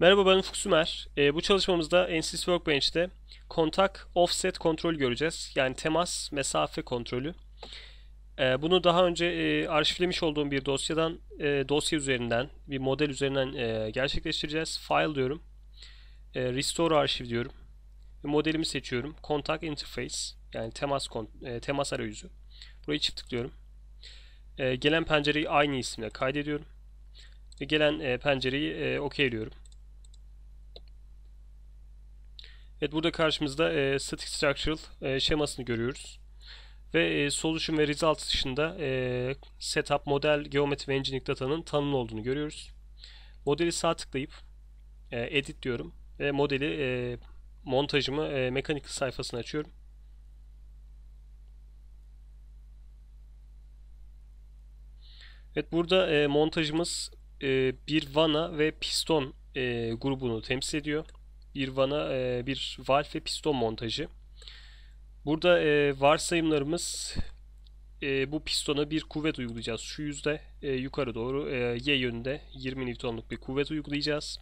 Merhaba ben Ufuk Sümer. E, bu çalışmamızda NCS Workbench'te kontak offset Kontrol göreceğiz. Yani temas mesafe kontrolü. E, bunu daha önce e, arşivlemiş olduğum bir dosyadan, e, dosya üzerinden, bir model üzerinden e, gerçekleştireceğiz. File diyorum. E, restore arşiv diyorum. modelimi seçiyorum. Kontak interface yani temas e, temas arayüzü. Burayı çift tıklıyorum. E, gelen pencereyi aynı isimle kaydediyorum. Ve gelen e, pencereyi e, OK diyorum. Evet burada karşımızda e, static structural e, şemasını görüyoruz. Ve e, solution ve result dışında e, setup, model, geometri ve engineering datanın tanımlı olduğunu görüyoruz. Modeli sağ tıklayıp e, edit diyorum ve modeli e, montajımı e, mekanik sayfasını açıyorum. Evet burada e, montajımız e, bir vana ve piston e, grubunu temsil ediyor. Irvana e, bir valve ve piston montajı. Burada e, varsayımlarımız e, bu pistona bir kuvvet uygulayacağız. Şu yüzde e, yukarı doğru e, y yönünde 20 Newton'luk bir kuvvet uygulayacağız.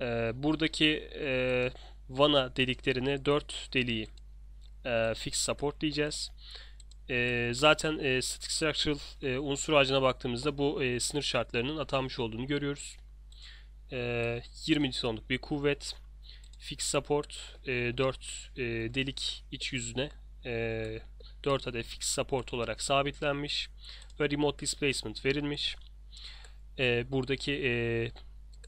E, buradaki e, vana deliklerine 4 deliği e, fix support diyeceğiz E, zaten e, static structural e, unsur ağacına baktığımızda bu e, sınır şartlarının atanmış olduğunu görüyoruz e, 20 tonluk bir kuvvet, fix support, e, 4 e, delik iç yüzüne e, 4 adet fix support olarak sabitlenmiş ve remote displacement verilmiş. E, buradaki e,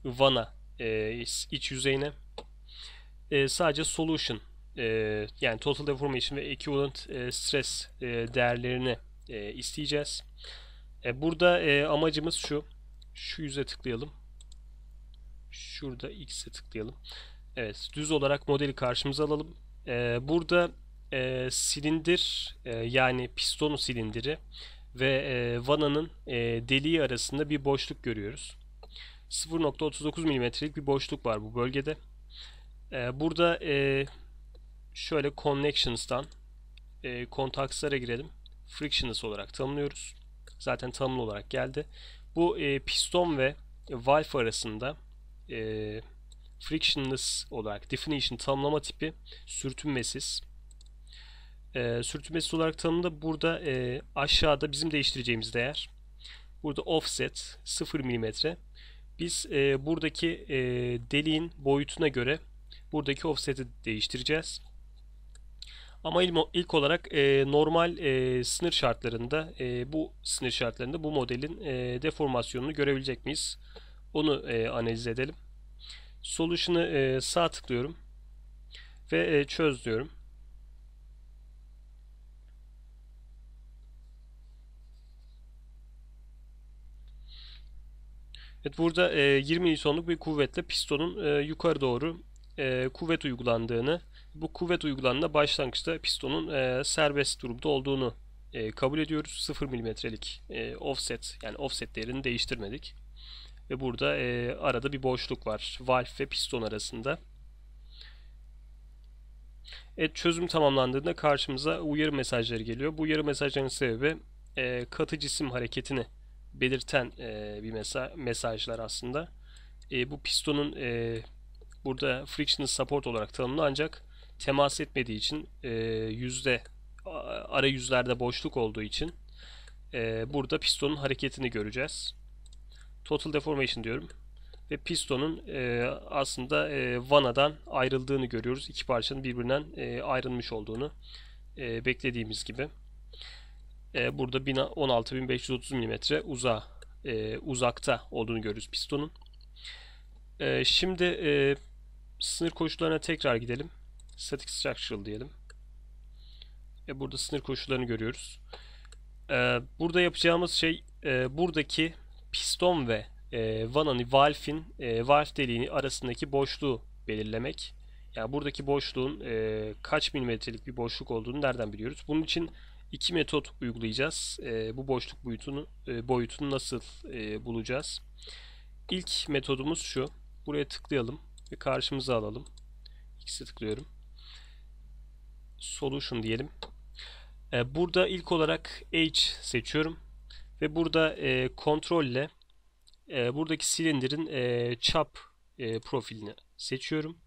vana e, iç yüzeyine e, sadece solution e, yani total deformation ve equivalent e, stress e, değerlerini e, isteyeceğiz. E, burada e, amacımız şu. Şu yüze tıklayalım. Şurada X'e tıklayalım. Evet düz olarak modeli karşımıza alalım. Ee, burada e, silindir e, yani pistonu silindiri ve e, vananın e, deliği arasında bir boşluk görüyoruz. 0.39 milimetrelik bir boşluk var bu bölgede. E, burada e, şöyle connections'tan e, contacts'lara girelim. Frictionless olarak tanımlıyoruz. Zaten tanımlı olarak geldi. Bu e, piston ve valve arasında e, frictionless olarak definition tanımlama tipi sürtünmesiz. E, sürtünmesiz olarak tanımda burada e, aşağıda bizim değiştireceğimiz değer. Burada offset 0 mm. Biz e, buradaki e, deliğin boyutuna göre buradaki offset'i değiştireceğiz. Ama ilk olarak e, normal e, sınır şartlarında e, bu sınır şartlarında bu modelin e, deformasyonunu görebilecek miyiz? Onu e, analiz edelim. Solution'ı e, sağ tıklıyorum. Ve e, çöz diyorum. Evet burada e, 20 Newton'luk bir kuvvetle pistonun e, yukarı doğru e, kuvvet uygulandığını, bu kuvvet uygulandığında başlangıçta pistonun e, serbest durumda olduğunu e, kabul ediyoruz. 0 milimetrelik e, offset yani offset değerini değiştirmedik. Ve burada e, arada bir boşluk var. Valve ve piston arasında. Evet çözüm tamamlandığında karşımıza uyarı mesajları geliyor. Bu uyarı mesajlarının sebebi e, katı cisim hareketini belirten e, bir mesa mesajlar aslında. E, bu pistonun e, burada friction support olarak tanımlı ancak temas etmediği için e, yüzde ara yüzlerde boşluk olduğu için e, burada pistonun hareketini göreceğiz. Total Deformation diyorum. Ve pistonun e, aslında e, vanadan ayrıldığını görüyoruz. İki parçanın birbirinden e, ayrılmış olduğunu e, beklediğimiz gibi. E, burada 16.530 mm uza, e, uzakta olduğunu görüyoruz pistonun. E, şimdi e, sınır koşullarına tekrar gidelim. Static Structural diyelim. E, burada sınır koşullarını görüyoruz. E, burada yapacağımız şey e, buradaki piston ve e, vananın hani valfin e, valf deliğini arasındaki boşluğu belirlemek. Yani buradaki boşluğun e, kaç milimetrelik bir boşluk olduğunu nereden biliyoruz? Bunun için iki metot uygulayacağız. E, bu boşluk boyutunu e, boyutunu nasıl e, bulacağız? İlk metodumuz şu. Buraya tıklayalım ve karşımıza alalım. X'e tıklıyorum. Solution diyelim. E, burada ilk olarak H seçiyorum. Ve burada e, kontrolle e, buradaki silindirin e, çap e, profilini seçiyorum.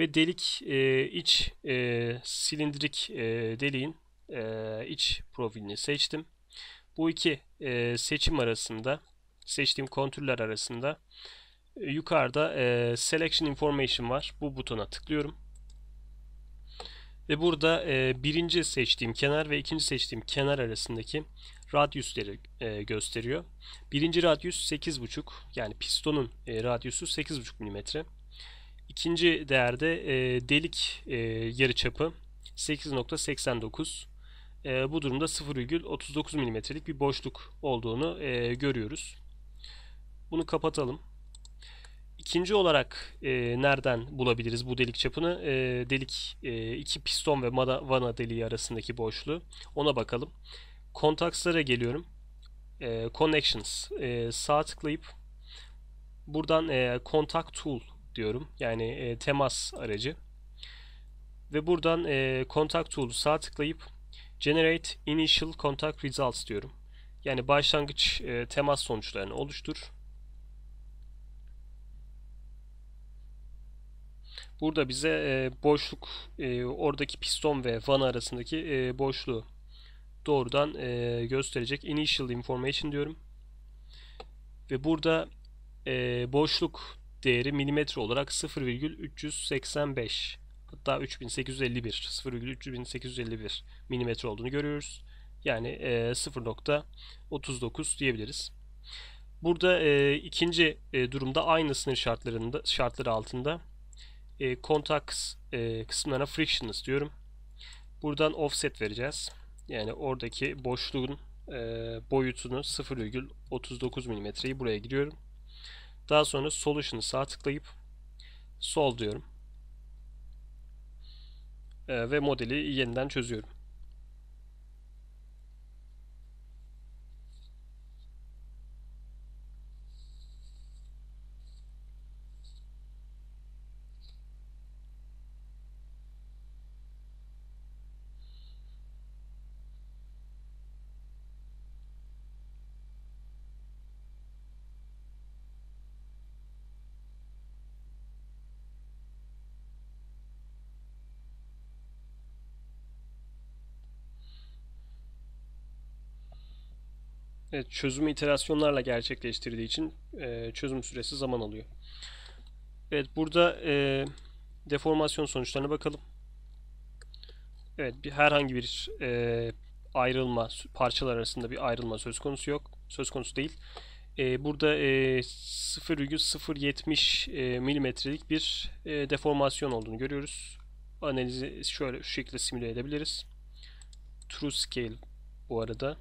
Ve delik e, iç e, silindirik e, deliğin e, iç profilini seçtim. Bu iki e, seçim arasında seçtiğim kontürler arasında e, yukarıda e, Selection Information var. Bu butona tıklıyorum. Ve burada e, birinci seçtiğim kenar ve ikinci seçtiğim kenar arasındaki radyüsleri e, gösteriyor. Birinci radyüs 8,5 yani pistonun e, radyüsü 8,5 mm. İkinci değerde e, delik e, yarı çapı 8.89 e, bu durumda 0,39 mm'lik bir boşluk olduğunu e, görüyoruz. Bunu kapatalım. İkinci olarak e, nereden bulabiliriz bu delik çapını? E, delik e, iki piston ve vana deliği arasındaki boşluğu. Ona bakalım. Kontakslara geliyorum. E, connections. E, sağ tıklayıp buradan e, Contact Tool diyorum. Yani e, temas aracı. Ve buradan e, Contact Tool'u sağ tıklayıp Generate Initial Contact Results diyorum. Yani başlangıç e, temas sonuçlarını oluştur Burada bize e, boşluk e, oradaki piston ve van arasındaki e, boşluğu doğrudan e, gösterecek initial information diyorum. Ve burada e, boşluk değeri milimetre olarak 0,385 hatta 3851 0,3851 milimetre olduğunu görüyoruz. Yani e, 0.39 diyebiliriz. Burada e, ikinci e, durumda aynı sınır şartlarında şartları altında e, kontak e, kısımlarına frictionless diyorum. Buradan offset vereceğiz. Yani oradaki boşluğun e, boyutunu 0,39 mm'yi buraya giriyorum. Daha sonra solution'ı sağ tıklayıp sol diyorum. E, ve modeli yeniden çözüyorum. Evet, çözümü iterasyonlarla gerçekleştirdiği için e, çözüm süresi zaman alıyor. Evet burada e, deformasyon sonuçlarına bakalım. Evet bir, herhangi bir e, ayrılma parçalar arasında bir ayrılma söz konusu yok. Söz konusu değil. E, burada e, 0,070 e, milimetrelik bir e, deformasyon olduğunu görüyoruz. Analizi şöyle şu şekilde simüle edebiliriz. True scale bu arada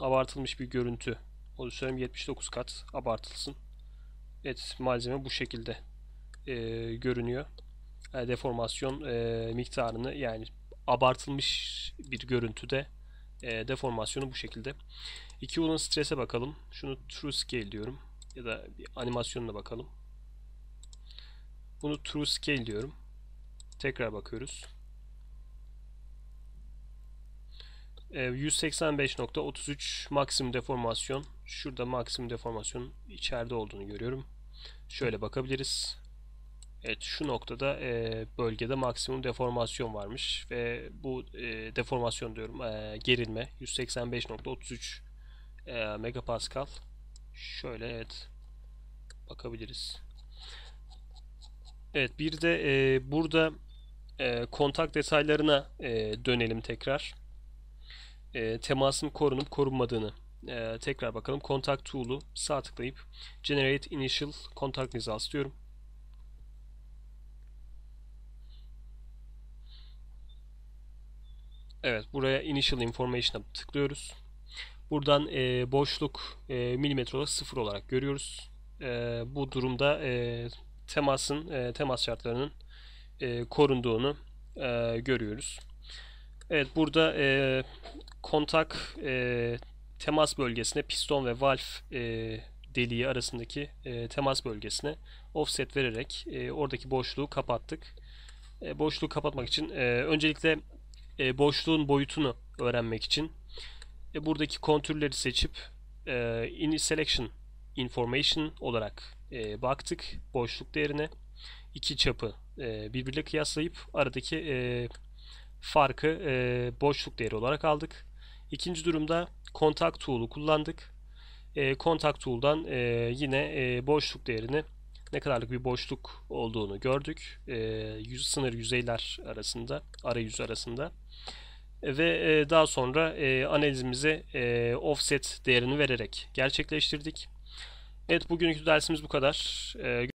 abartılmış bir görüntü oluşturalım. 79 kat abartılsın. Evet malzeme bu şekilde e, görünüyor. E, deformasyon e, miktarını yani abartılmış bir görüntüde e, deformasyonu bu şekilde. İki olan strese bakalım. Şunu true scale diyorum. Ya da bir animasyonuna bakalım. Bunu true scale diyorum. Tekrar bakıyoruz. 185.33 ee, maksimum deformasyon. Şurada maksimum deformasyon içeride olduğunu görüyorum. Şöyle bakabiliriz. Evet şu noktada e, bölgede maksimum deformasyon varmış ve bu e, deformasyon diyorum e, gerilme 185.33 e, megapascal. Şöyle evet bakabiliriz. Evet bir de e, burada e, kontak detaylarına e, dönelim tekrar e, temasın korunup korunmadığını e, tekrar bakalım. Contact Tool'u sağ tıklayıp Generate Initial Contact Results diyorum. Evet buraya Initial Information'a tıklıyoruz. Buradan e, boşluk e, milimetre olarak sıfır olarak görüyoruz. E, bu durumda e, temasın e, temas şartlarının e, korunduğunu e, görüyoruz. Evet burada e, kontak e, temas bölgesine piston ve valve e, deliği arasındaki e, temas bölgesine offset vererek e, oradaki boşluğu kapattık. E, boşluğu kapatmak için e, öncelikle e, boşluğun boyutunu öğrenmek için e, buradaki kontürleri seçip e, in selection information olarak e, baktık boşluk değerine iki çapı e, birbirle kıyaslayıp aradaki e, farkı e, boşluk değeri olarak aldık. İkinci durumda kontak tool'u kullandık. E, kontak tool'dan e, yine e, boşluk değerini ne kadarlık bir boşluk olduğunu gördük. E, yüz, sınır yüzeyler arasında, arayüz arasında. Ve e, daha sonra e, analizimizi e, offset değerini vererek gerçekleştirdik. Evet bugünkü dersimiz bu kadar. E,